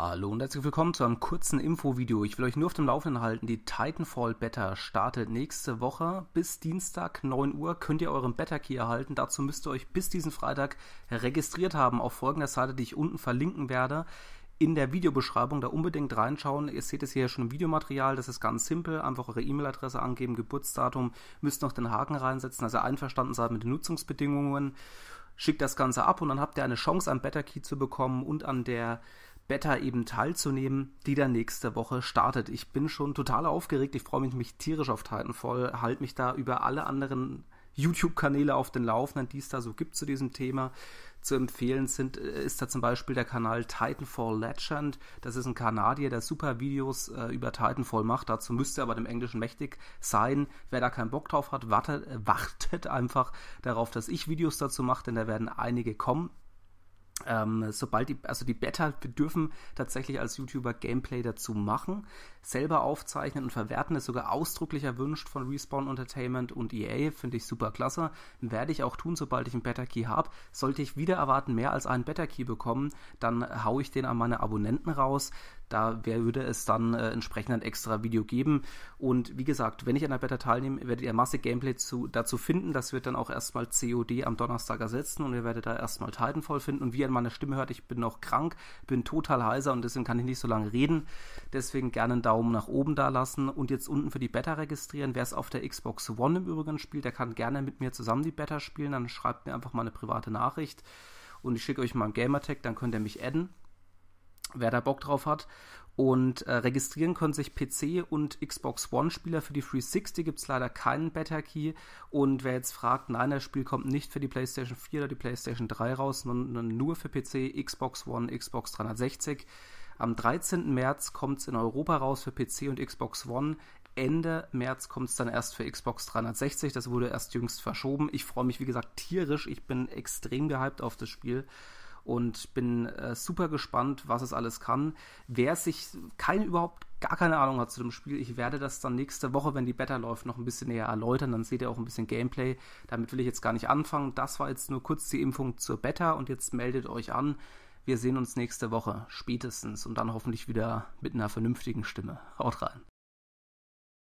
Hallo und herzlich willkommen zu einem kurzen Infovideo. Ich will euch nur auf dem Laufenden halten, die Titanfall Beta startet nächste Woche bis Dienstag 9 Uhr. Könnt ihr euren Beta Key erhalten. Dazu müsst ihr euch bis diesen Freitag registriert haben auf folgender Seite, die ich unten verlinken werde in der Videobeschreibung da unbedingt reinschauen. Ihr seht es hier schon im Videomaterial, das ist ganz simpel. Einfach eure E-Mail-Adresse angeben, Geburtsdatum, müsst noch den Haken reinsetzen, dass ihr einverstanden seid mit den Nutzungsbedingungen. Schickt das Ganze ab und dann habt ihr eine Chance, einen Better Key zu bekommen und an der Beta eben teilzunehmen, die dann nächste Woche startet. Ich bin schon total aufgeregt, ich freue mich, mich tierisch auf Titanfall, halte mich da über alle anderen YouTube-Kanäle auf den Laufenden, die es da so gibt zu diesem Thema. Zu empfehlen sind, äh, ist da zum Beispiel der Kanal Titanfall Legend. Das ist ein Kanadier, der super Videos äh, über Titanfall macht. Dazu müsste aber dem Englischen mächtig sein. Wer da keinen Bock drauf hat, wartet, äh, wartet einfach darauf, dass ich Videos dazu mache, denn da werden einige kommen. Ähm, sobald die, also die Beta, wir dürfen tatsächlich als YouTuber Gameplay dazu machen selber aufzeichnen und verwerten, ist sogar ausdrücklich erwünscht von Respawn Entertainment und EA, finde ich super klasse. Werde ich auch tun, sobald ich einen Better Key habe. Sollte ich wieder erwarten, mehr als einen Better Key bekommen, dann haue ich den an meine Abonnenten raus. Da würde es dann äh, entsprechend ein extra Video geben. Und wie gesagt, wenn ich an der Beta teilnehme, werdet ihr masse Gameplay zu, dazu finden. Das wird dann auch erstmal COD am Donnerstag ersetzen und ihr werdet da erstmal Titanfall finden. Und wie ihr an meiner Stimme hört, ich bin noch krank, bin total heiser und deswegen kann ich nicht so lange reden. Deswegen gerne einen Daumen nach oben da lassen und jetzt unten für die Beta registrieren. Wer es auf der Xbox One im Übrigen spielt, der kann gerne mit mir zusammen die Beta spielen. Dann schreibt mir einfach mal eine private Nachricht und ich schicke euch mal einen Gamertag, dann könnt ihr mich adden, wer da Bock drauf hat. Und äh, registrieren können sich PC und Xbox One-Spieler. Für die 360 gibt es leider keinen Beta-Key. Und wer jetzt fragt, nein, das Spiel kommt nicht für die PlayStation 4 oder die PlayStation 3 raus, sondern nur für PC, Xbox One, Xbox 360 am 13. März kommt es in Europa raus für PC und Xbox One. Ende März kommt es dann erst für Xbox 360. Das wurde erst jüngst verschoben. Ich freue mich, wie gesagt, tierisch. Ich bin extrem gehypt auf das Spiel und bin äh, super gespannt, was es alles kann. Wer sich keine, überhaupt gar keine Ahnung hat zu dem Spiel, ich werde das dann nächste Woche, wenn die Beta läuft, noch ein bisschen näher erläutern. Dann seht ihr auch ein bisschen Gameplay. Damit will ich jetzt gar nicht anfangen. Das war jetzt nur kurz die Impfung zur Beta und jetzt meldet euch an. Wir sehen uns nächste Woche spätestens und dann hoffentlich wieder mit einer vernünftigen Stimme. Haut rein.